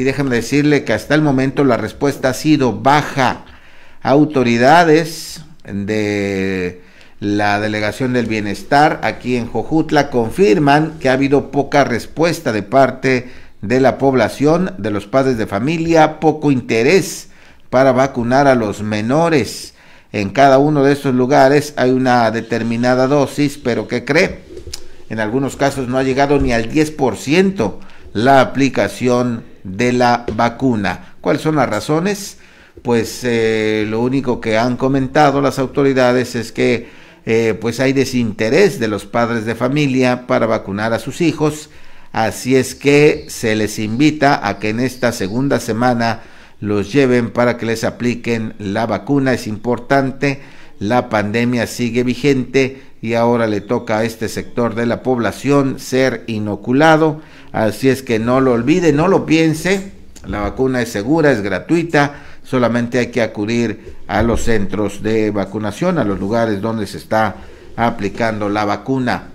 Y déjenme decirle que hasta el momento la respuesta ha sido baja. Autoridades de la Delegación del Bienestar aquí en Jojutla confirman que ha habido poca respuesta de parte de la población, de los padres de familia, poco interés para vacunar a los menores. En cada uno de estos lugares hay una determinada dosis, pero ¿qué cree? En algunos casos no ha llegado ni al 10% la aplicación de la vacuna. ¿Cuáles son las razones? Pues eh, lo único que han comentado las autoridades es que eh, pues hay desinterés de los padres de familia para vacunar a sus hijos, así es que se les invita a que en esta segunda semana los lleven para que les apliquen la vacuna. Es importante, la pandemia sigue vigente y ahora le toca a este sector de la población ser inoculado Así es que no lo olvide, no lo piense. La vacuna es segura, es gratuita. Solamente hay que acudir a los centros de vacunación, a los lugares donde se está aplicando la vacuna.